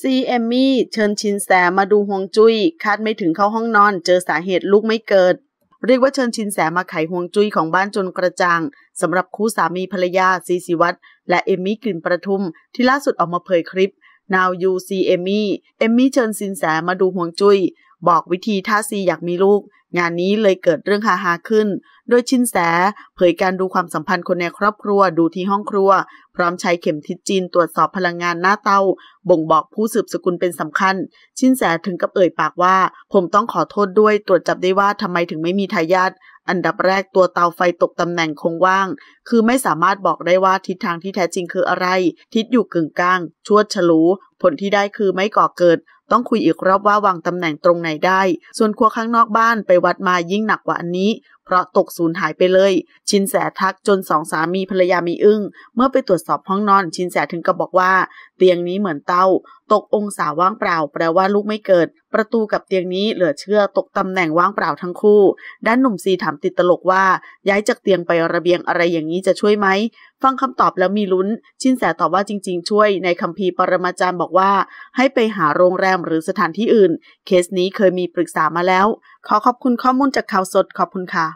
ซีเอมมี่เชิญชินแสมาดูฮวงจุย้ย คาดไม่ถึงเข้าห้องนอนเจอสาเหตุลูกไม่เกิด เรียกว่าเชิญชินแสมาไขห่วงจุ้ยของบ้านจนกระจ่างสำหรับคู่สามีภรรยาซีสิวัตรและเอมมี่กลิ่นประทุมที่ล่าสุดออกมาเผยคลิป Now You See Amy เอมมี่เชิญชินแสมาดูห่วงจุย้ยบอกวิธีท่าซีอยากมีลูก งานนี้เลยเกิดเรื่องฮาฮาขึ้น โดยชินแสเผยการดูความสัมพันธ์คนในครอบครัวดูที่ห้องครัว พร้อมใช้เข็มทิศจีนตรวจสอบพลังงานหน้าเตาบ่งบอกผู้สืบสกุลเป็นสำคัญ ชินแสถึงกับเอ่ยปากว่า ผมต้องขอโทษด้วย ตรวจจับได้ว่าทำไมถึงไม่มีทายาทอันดับแรกตัวเตาไฟตกตำแหน่งคงว่าง คือไม่สามารถบอกได้ว่าทิศทางที่แท้จริงคืออะไร ทิศอยู่กึ่งกลางชวดฉลูผลที่ได้คือไม่ก่อเกิดต้องคุยอีกรอบว่าวางตำแหน่งตรงไหนได้ ส่วนครัวข้างนอกบ้านไปวัดมายิ่งหนักกว่าอันนี้เพราะตกสูญหายไปเลย ชินแสทักจนสองสามีภรรยามีอึ้งเมื่อไปตรวจสอบห้องนอน ชินแสถึงกับบอกว่า เตียงนี้เหมือนเต้า ตกองศาว่างเปล่า แปลว่าลูกไม่เกิด ประตูกับเตียงนี้เหลือเชื่อ ตกตำแหน่งว่างเปล่าทั้งคู่ ด้านหนุ่มซีถามติดตลกว่า ย้ายจากเตียงไประเบียงอะไรอย่างนี้จะช่วยไหมฟังคำตอบแล้วมีลุ้น ชินแสตอบว่าจริงๆ ช่วยในคัมภีร์ปรมาจารย์บอกว่า ให้ไปหาโรงแรมหรือสถานที่อื่น เคสนี้เคยมีปรึกษามาแล้ว ขอขอบคุณข้อมูลจากข่าวสด ขอบคุณค่ะ